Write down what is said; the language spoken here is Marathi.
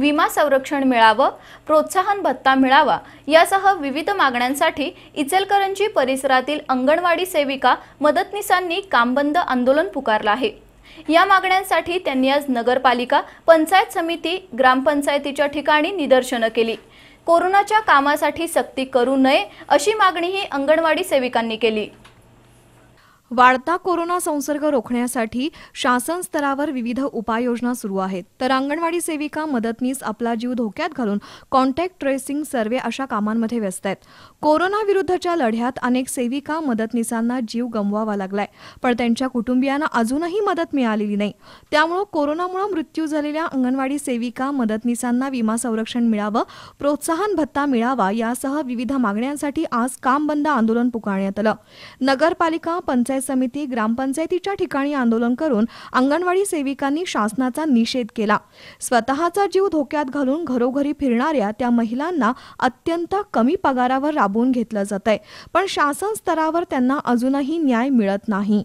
विमा संरक्षण मिळावं प्रोत्साहन भत्ता मिळावा यासह विविध मागण्यांसाठी इचलकरंजी परिसरातील अंगणवाडी सेविका मदतनीसांनी कामबंद आंदोलन पुकारलं आहे या मागण्यांसाठी त्यांनी आज नगरपालिका पंचायत समिती ग्रामपंचायतीच्या ठिकाणी निदर्शनं केली कोरोनाच्या कामासाठी सक्ती करू नये अशी मागणीही अंगणवाडी सेविकांनी केली वाढता कोरोना संसर्ग रोखण्यासाठी शासन स्तरावर विविध उपाययोजना सुरू आहेत तर अंगणवाडी सेविका मदतनीस आपला जीव धोक्यात घालून कॉन्टॅक्ट ट्रेसिंग सर्वे अशा कामांमध्ये व्यस्त आहेत कोरोनाविरुद्धच्या लढ्यात अनेक सेविका मदतनीसांना जीव गमवावा लागलाय पण त्यांच्या कुटुंबियांना अजूनही मदत मिळालेली नाही त्यामुळं कोरोनामुळे मृत्यू झालेल्या अंगणवाडी सेविका मदतनीसांना विमा संरक्षण मिळावं प्रोत्साहन भत्ता मिळावा यासह विविध मागण्यांसाठी आज काम बंद आंदोलन पुकारण्यात आलं नगरपालिका पंचायत पंचायत समिती ग्रामपंचायतीच्या ठिकाणी आंदोलन करून अंगणवाडी सेविकांनी शासनाचा निषेध केला स्वतःचा जीव धोक्यात घालून घरोघरी फिरणाऱ्या त्या महिलांना अत्यंत कमी पगारावर राबवून घेतलं जात आहे पण शासन स्तरावर त्यांना अजूनही न्याय मिळत नाही